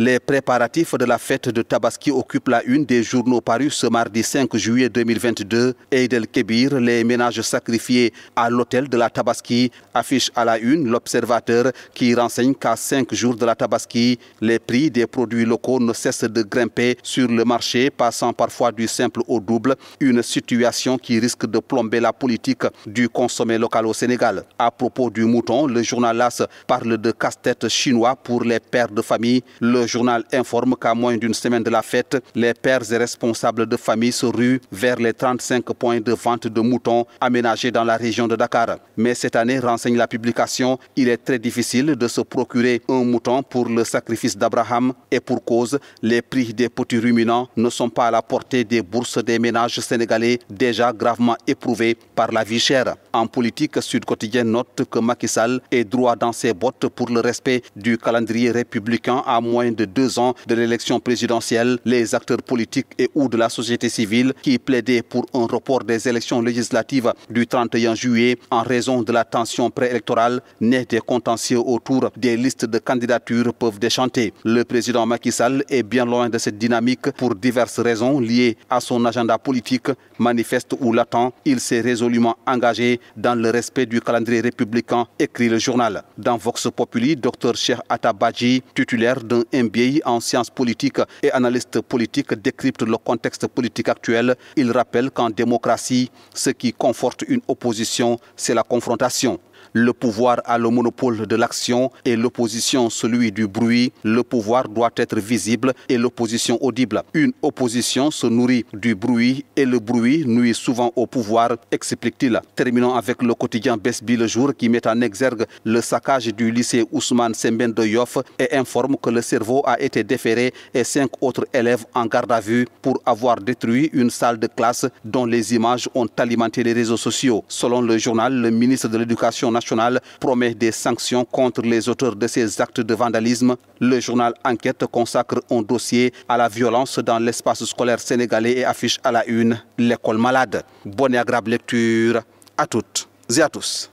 Les préparatifs de la fête de Tabaski occupent la une des journaux parus ce mardi 5 juillet 2022. Eidel Kebir, les ménages sacrifiés à l'hôtel de la Tabaski, affiche à la une l'observateur qui renseigne qu'à cinq jours de la Tabaski, les prix des produits locaux ne cessent de grimper sur le marché, passant parfois du simple au double, une situation qui risque de plomber la politique du consommé local au Sénégal. À propos du mouton, le journal LAS parle de casse-tête chinois pour les pères de famille. Le journal informe qu'à moins d'une semaine de la fête, les pères et responsables de famille se ruent vers les 35 points de vente de moutons aménagés dans la région de Dakar. Mais cette année, renseigne la publication, il est très difficile de se procurer un mouton pour le sacrifice d'Abraham et pour cause, les prix des petits ruminants ne sont pas à la portée des bourses des ménages sénégalais déjà gravement éprouvés par la vie chère. En politique, Sud Quotidien note que Macky Sall est droit dans ses bottes pour le respect du calendrier républicain à moins de deux ans de l'élection présidentielle, les acteurs politiques et ou de la société civile qui plaidaient pour un report des élections législatives du 31 juillet en raison de la tension préélectorale née des contentieux autour des listes de candidatures peuvent déchanter. Le président Macky Sall est bien loin de cette dynamique pour diverses raisons liées à son agenda politique, manifeste ou latent. Il s'est résolument engagé dans le respect du calendrier républicain, écrit le journal. Dans Vox Populi, Dr Cheikh Atabadji, titulaire d'un en sciences politiques et analystes politiques décryptent le contexte politique actuel. Il rappelle qu'en démocratie, ce qui conforte une opposition, c'est la confrontation. Le pouvoir a le monopole de l'action et l'opposition celui du bruit. Le pouvoir doit être visible et l'opposition audible. Une opposition se nourrit du bruit et le bruit nuit souvent au pouvoir, explique-t-il. Terminons avec le quotidien Besbi le jour qui met en exergue le saccage du lycée Ousmane Semben de et informe que le cerveau a été déféré et cinq autres élèves en garde à vue pour avoir détruit une salle de classe dont les images ont alimenté les réseaux sociaux. Selon le journal, le ministre de l'Éducation nationale promet des sanctions contre les auteurs de ces actes de vandalisme. Le journal Enquête consacre un dossier à la violence dans l'espace scolaire sénégalais et affiche à la une l'école malade. Bonne et agréable lecture à toutes et à tous.